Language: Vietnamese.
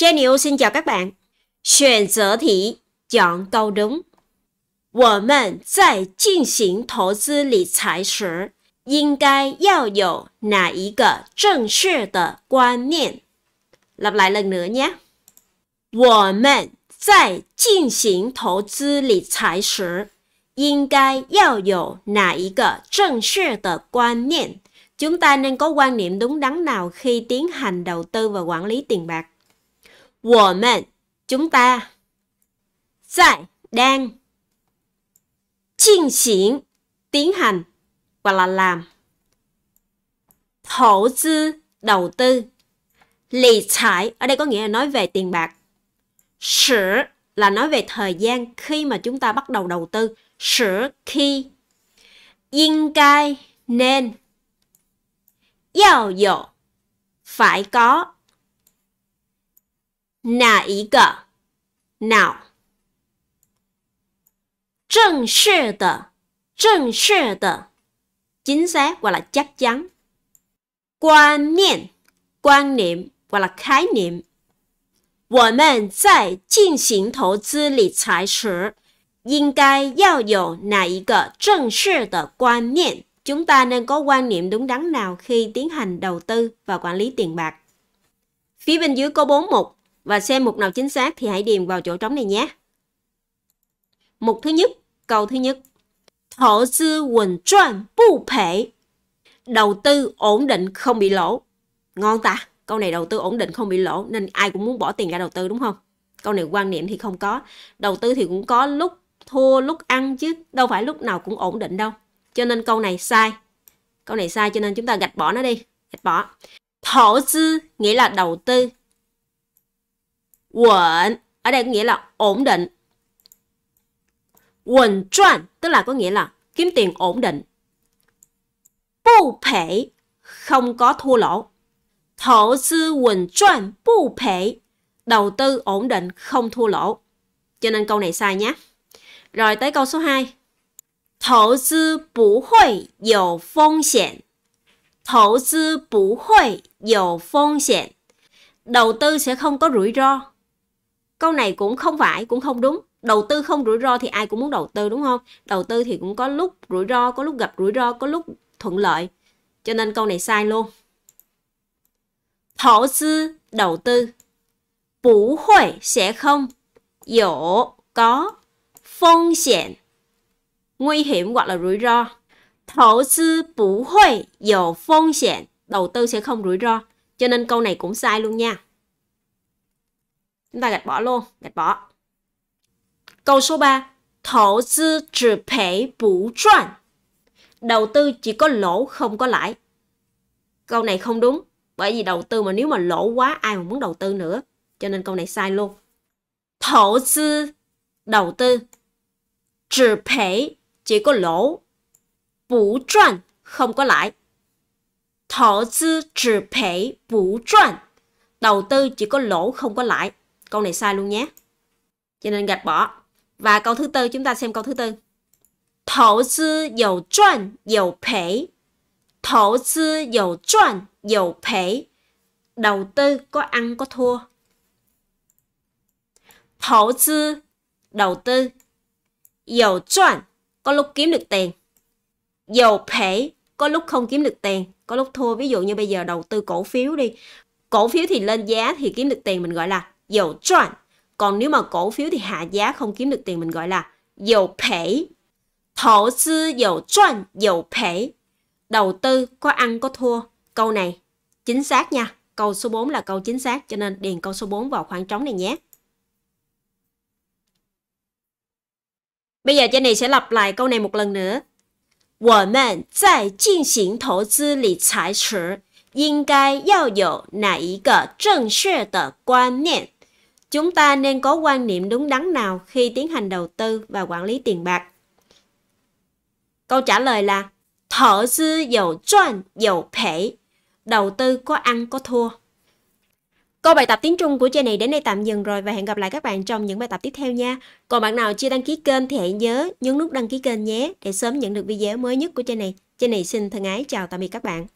Jenny xin chào các bạn. Chuyển 择题, chọn câu đúng. 我们在进行投资理财时，应该要有哪一个正确的观念？Lặp lại lần nữa nhé. 我们在进行投资理财时，应该要有哪一个正确的观念？Chúng ta nên có quan niệm đúng đắn nào khi tiến hành đầu tư và quản lý tiền bạc? 我们 chúng ta. 在 đang. 进行 tiến hành hoặc là làm. Thổ tư đầu tư. Lì chải ở đây có nghĩa là nói về tiền bạc. Sử là nói về thời gian khi mà chúng ta bắt đầu đầu tư. Sử khi. Yên cai nên. Giao dộ phải có 哪一个？Now，正式的，正式的，chính xác gọi là chắc chắn。观念，观念 gọi là khái niệm。我们在进行投资理财时，应该要有哪一个正式的观念？Chúng ta nên có quan niệm đúng đắn nào khi tiến hành đầu tư và quản lý tiền bạc? Phía bên dưới có bốn mục và xem mục nào chính xác thì hãy điền vào chỗ trống này nhé. Mục thứ nhất, câu thứ nhất. Thổ sư quỳnh tròn bù phệ. Đầu tư ổn định không bị lỗ. Ngon ta, câu này đầu tư ổn định không bị lỗ nên ai cũng muốn bỏ tiền ra đầu tư đúng không? Câu này quan niệm thì không có. Đầu tư thì cũng có lúc thua lúc ăn chứ đâu phải lúc nào cũng ổn định đâu. Cho nên câu này sai. Câu này sai cho nên chúng ta gạch bỏ nó đi. Gạch bỏ. Thổ sư nghĩa là đầu tư 稳 ở đây có nghĩa là ổn định tức là có nghĩa là kiếm tiền ổn định. Bù pể không có thua lỗ. Thổ sư quỳnh chuẩn bù pể. Đầu tư ổn định không thua lỗ. Cho nên câu này sai nhé. Rồi tới câu số 2. Thổ sư bù hội dầu phong hiểm. Thổ sư bù hội dầu phong hiểm. Đầu tư sẽ không có rủi ro câu này cũng không phải cũng không đúng đầu tư không rủi ro thì ai cũng muốn đầu tư đúng không đầu tư thì cũng có lúc rủi ro có lúc gặp rủi ro có lúc thuận lợi cho nên câu này sai luôn thổ tư đầu tư bù hội sẽ không dỗ có phong hiểm nguy hiểm hoặc là rủi ro thổ tư bù hội dỗ phong hiểm đầu tư sẽ không rủi ro cho nên câu này cũng sai luôn nha Chúng ta gạch bỏ luôn, gạch bỏ. Câu số 3. Thổ tư trừ pể bủ tròn. Đầu tư chỉ có lỗ không có lãi. Câu này không đúng. Bởi vì đầu tư mà nếu mà lỗ quá ai mà muốn đầu tư nữa. Cho nên câu này sai luôn. Thổ tư đầu tư. Trừ pể chỉ có lỗ. Bủ tròn không có lãi. Thổ tư trừ pể bủ tròn. Đầu tư chỉ có lỗ không có lãi. Câu này sai luôn nhé. Cho nên gạch bỏ. Và câu thứ tư chúng ta xem câu thứ tư. Thổ tư dầu chuẩn dầu phế. Thổ tư dầu chuẩn dầu phế. Đầu tư có ăn có thua. Thổ tư đầu tư. Dầu chuẩn có lúc kiếm được tiền. Dầu phế có lúc không kiếm được tiền, có lúc thua. Ví dụ như bây giờ đầu tư cổ phiếu đi. Cổ phiếu thì lên giá thì kiếm được tiền mình gọi là dầu tròn. Còn nếu mà cổ phiếu thì hạ giá không kiếm được tiền mình gọi là dầu pay. Thổ sư dầu tròn, dầu pay. Đầu tư có ăn có thua. Câu này chính xác nha. Câu số 4 là câu chính xác cho nên điền câu số 4 vào khoảng trống này nhé. Bây giờ Jenny sẽ lặp lại câu này một lần nữa. 我们在进行投资理财时，应该要有哪一个正确的观念？Chúng ta nên có quan niệm đúng đắn nào khi tiến hành đầu tư và quản lý tiền bạc? Câu trả lời là thợ sư dầu tròn dầu phể. Đầu tư có ăn có thua. Câu bài tập tiếng Trung của Jay này đến đây tạm dừng rồi và hẹn gặp lại các bạn trong những bài tập tiếp theo nha. Còn bạn nào chưa đăng ký kênh thì hãy nhớ nhấn nút đăng ký kênh nhé để sớm nhận được video mới nhất của Jay này. Jay này xin thân ái chào tạm biệt các bạn.